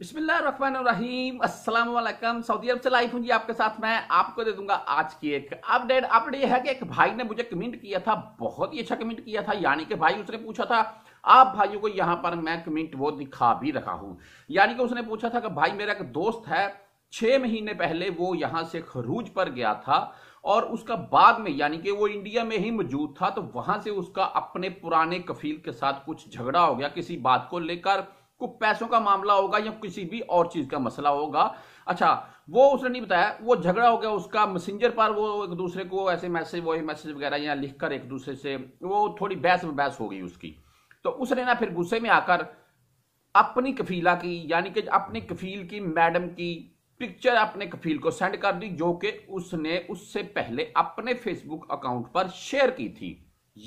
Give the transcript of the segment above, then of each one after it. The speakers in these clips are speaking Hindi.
बिस्मिल्लाम अस्सलाम सऊदी अरब से लाइफ हूँ जी आपके साथ मैं आपको दे दूंगा आज की एक अपडेट अपडेट यह है कि एक भाई ने मुझे कमेंट किया था बहुत ही अच्छा कमेंट किया था यानी कि भाई उसने पूछा था आप भाइयों को यहाँ पर मैं कमेंट वो दिखा भी रहा हूँ यानी कि उसने पूछा था कि भाई मेरा एक दोस्त है छह महीने पहले वो यहाँ से खरूज पर गया था और उसका बाद में यानी कि वो इंडिया में ही मौजूद था तो वहां से उसका अपने पुराने कफील के साथ कुछ झगड़ा हो गया किसी बात को लेकर को पैसों का मामला होगा या किसी भी और चीज का मसला होगा अच्छा वो उसने नहीं बताया वो झगड़ा हो गया उसका मैसेंजर पर वो एक दूसरे को ऐसे मैसेज वो मैसेज वगैरह या लिखकर एक दूसरे से वो थोड़ी बहस बहस हो गई उसकी तो उसने ना फिर गुस्से में आकर अपनी कफीला की यानी कि अपने कफील की मैडम की पिक्चर अपने कफील को सेंड कर दी जो कि उसने उससे पहले अपने फेसबुक अकाउंट पर शेयर की थी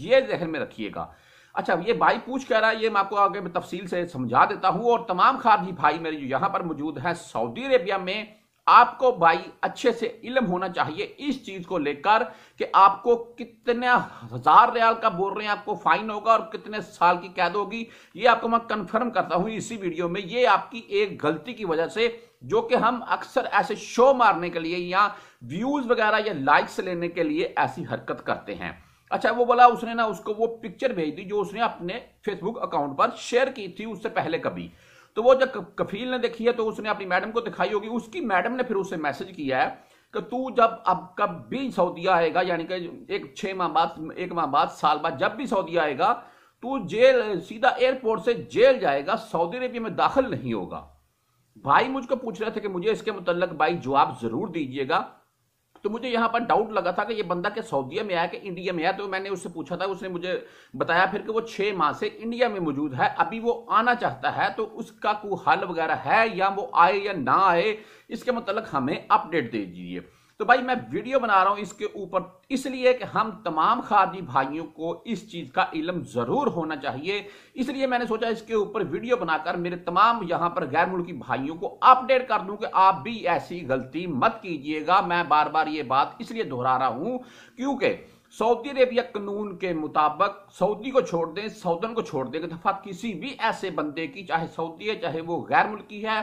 ये जहन में रखिएगा अच्छा ये भाई पूछ कह रहा है ये मैं आपको आगे मैं तफसील से समझा देता हूं और तमाम खारजी भाई मेरे जो यहां पर मौजूद है सऊदी अरेबिया में आपको भाई अच्छे से इलम होना चाहिए इस चीज को लेकर कि आपको कितने हजार रियाल का बोल रहे हैं आपको फाइन होगा और कितने साल की कैद होगी ये आपको मैं कंफर्म करता हूं इसी वीडियो में ये आपकी एक गलती की वजह से जो कि हम अक्सर ऐसे शो मारने के लिए या व्यूज वगैरह या लाइक्स लेने के लिए ऐसी हरकत करते हैं अच्छा वो बोला उसने ना उसको वो पिक्चर भेज दी जो उसने अपने फेसबुक अकाउंट पर शेयर की थी उससे पहले कभी तो वो जब कफील ने देखी है तो उसने अपनी मैडम को दिखाई होगी उसकी मैडम ने फिर उससे मैसेज किया है कि तू जब अब कब भी सऊदी आएगा यानी कि एक छः माह बाद एक माह बाद साल बाद जब भी सऊदी आएगा तू जेल सीधा एयरपोर्ट से जेल जाएगा सऊदी अरेबिया में दाखिल नहीं होगा भाई मुझको पूछ रहे थे कि मुझे इसके मुतल भाई जवाब जरूर दीजिएगा तो मुझे यहाँ पर डाउट लगा था कि ये बंदा के सऊदीया में आया कि इंडिया में आया तो मैंने उससे पूछा था उसने मुझे बताया फिर कि वो छः माह से इंडिया में मौजूद है अभी वो आना चाहता है तो उसका कोई हल वगैरह है या वो आए या ना आए इसके मतलब हमें अपडेट दे दीजिए तो भाई मैं वीडियो बना रहा हूं इसके ऊपर इसलिए कि हम तमाम खारजी भाइयों को इस चीज का इलम जरूर होना चाहिए इसलिए मैंने सोचा इसके ऊपर वीडियो बनाकर मेरे तमाम यहां पर गैर मुल्की भाइयों को अपडेट कर दूं कि आप भी ऐसी गलती मत कीजिएगा मैं बार बार ये बात इसलिए दोहरा रहा हूं क्योंकि सऊदी अरेबिया कानून के मुताबिक सऊदी को छोड़ दें सऊदन को छोड़ दें दफा किसी भी ऐसे बंदे की चाहे सऊदी है चाहे वो गैर मुल्की है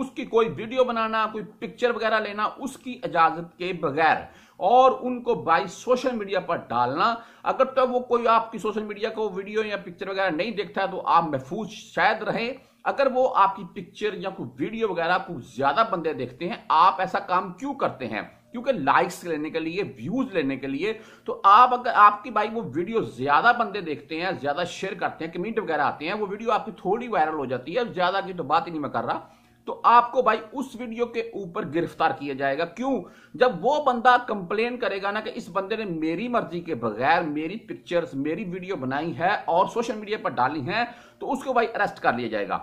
उसकी कोई वीडियो बनाना कोई पिक्चर वगैरह लेना उसकी इजाजत के बगैर और उनको बाई सोशल मीडिया पर डालना अगर तो वो कोई आपकी सोशल मीडिया को वीडियो या पिक्चर वगैरह नहीं देखता है तो आप महफूज शायद रहे अगर वो आपकी पिक्चर या कोई वीडियो वगैरह को ज्यादा बंदे देखते हैं आप ऐसा काम क्यों करते हैं क्योंकि लाइक्स लेने के लिए व्यूज लेने के लिए तो आप अगर आपकी भाई वो वीडियो ज्यादा बंदे देखते हैं ज्यादा शेयर करते हैं कमेंट वगैरह आते हैं वो वीडियो आपकी थोड़ी वायरल हो जाती है ज्यादा की तो बात ही नहीं मैं कर रहा तो आपको भाई उस वीडियो के ऊपर गिरफ्तार किया जाएगा क्यों जब वो बंदा कंप्लेन करेगा ना कि इस बंदे ने मेरी मर्जी के बगैर मेरी पिक्चर्स मेरी वीडियो बनाई है और सोशल मीडिया पर डाली है तो उसको भाई अरेस्ट कर लिया जाएगा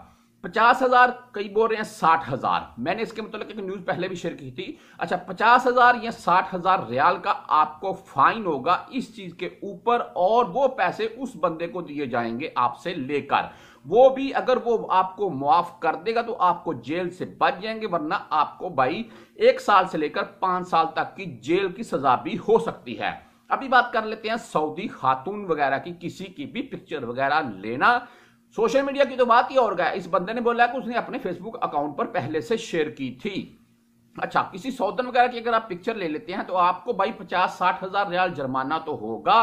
पचास हजार कई बोल रहे हैं साठ हजार मैंने इसके मतलब एक न्यूज पहले भी शेयर की थी अच्छा पचास हजार या साठ हजार रियाल का आपको फाइन होगा इस चीज के ऊपर और वो पैसे उस बंदे को दिए जाएंगे आपसे लेकर वो भी अगर वो आपको मुआफ कर देगा तो आपको जेल से बच जाएंगे वरना आपको भाई एक साल से लेकर पांच साल तक की जेल की सजा भी हो सकती है अभी बात कर लेते हैं सऊदी खातून वगैरह की किसी की भी पिक्चर वगैरह लेना सोशल मीडिया की तो बात ही और गया इस बंदे ने बोला कि उसने अपने फेसबुक अकाउंट पर पहले से शेयर की थी अच्छा किसी सौदन वगैरह की अगर आप पिक्चर ले लेते हैं तो आपको भाई पचास साठ हजार रियाल जुर्माना तो होगा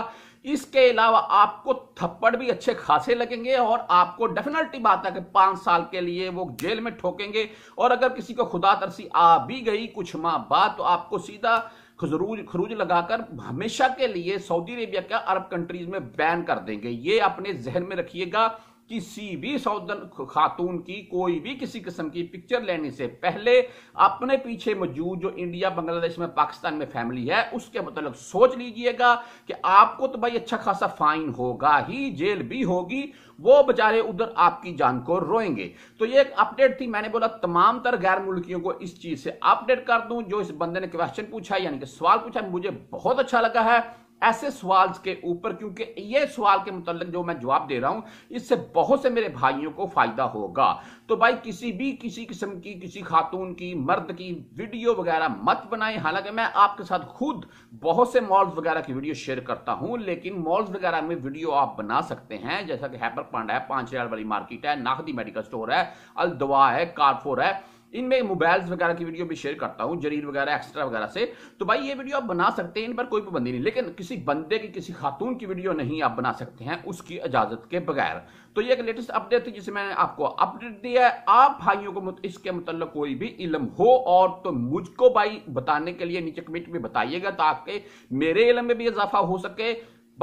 इसके अलावा आपको थप्पड़ भी अच्छे खासे लगेंगे और आपको डेफिनेटली बात है कि पांच साल के लिए वो जेल में ठोकेंगे और अगर किसी को खुदा तरसी आ भी गई कुछ माह बाद तो आपको सीधा खजरूज खरूज लगाकर हमेशा के लिए सऊदी अरेबिया का अरब कंट्रीज में बैन कर देंगे ये अपने जहन में रखिएगा किसी भी सौदन खातून की कोई भी किसी किस्म की पिक्चर लेने से पहले अपने पीछे मौजूद जो इंडिया बांग्लादेश में पाकिस्तान में फैमिली है उसके मतलब सोच लीजिएगा कि आपको तो भाई अच्छा खासा फाइन होगा ही जेल भी होगी वो बेचारे उधर आपकी जान को रोएंगे तो ये एक अपडेट थी मैंने बोला तमाम तर गैर मुल्कियों को इस चीज से अपडेट कर दूं जो इस बंदे ने क्वेश्चन पूछा यानी कि सवाल पूछा मुझे बहुत अच्छा लगा है ऐसे सवाल के ऊपर क्योंकि ये सवाल के मुतल जो मैं जवाब दे रहा हूँ इससे बहुत से मेरे भाइयों को फ़ायदा होगा तो भाई किसी भी किसी किस्म की किसी खातून की मर्द की वीडियो वगैरह मत बनाएं हालांकि मैं आपके साथ खुद बहुत से मॉल्स वगैरह की वीडियो शेयर करता हूँ लेकिन मॉल्स वगैरह में वीडियो आप बना सकते हैं जैसा कि हैपर पांड है पांच हज़ार वाली मार्केट है नाखदी मेडिकल स्टोर है अलदवा है कारफोर है इनमें मोबाइल्स वगैरह की वीडियो भी शेयर करता हूँ जरीर वगैरह एक्स्ट्रा वगैरह से तो भाई ये वीडियो आप बना सकते हैं इन पर कोई पाबंदी नहीं लेकिन किसी बंदे की किसी खातून की वीडियो नहीं आप बना सकते हैं उसकी इजाजत के बगैर तो ये एक लेटेस्ट अपडेट थी जिसे मैंने आपको अपडेट दिया है आप भाइयों को इसके मतलब कोई भी इलम हो और तो मुझको भाई बताने के लिए नीचे कमेंट में बताइएगा ताकि मेरे इलम में भी इजाफा हो सके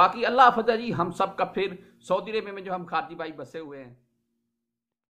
बाकी अल्लाह हाफ जी हम सब का फिर सऊदी अरेबिया में जो हम खारजी भाई बसे हुए हैं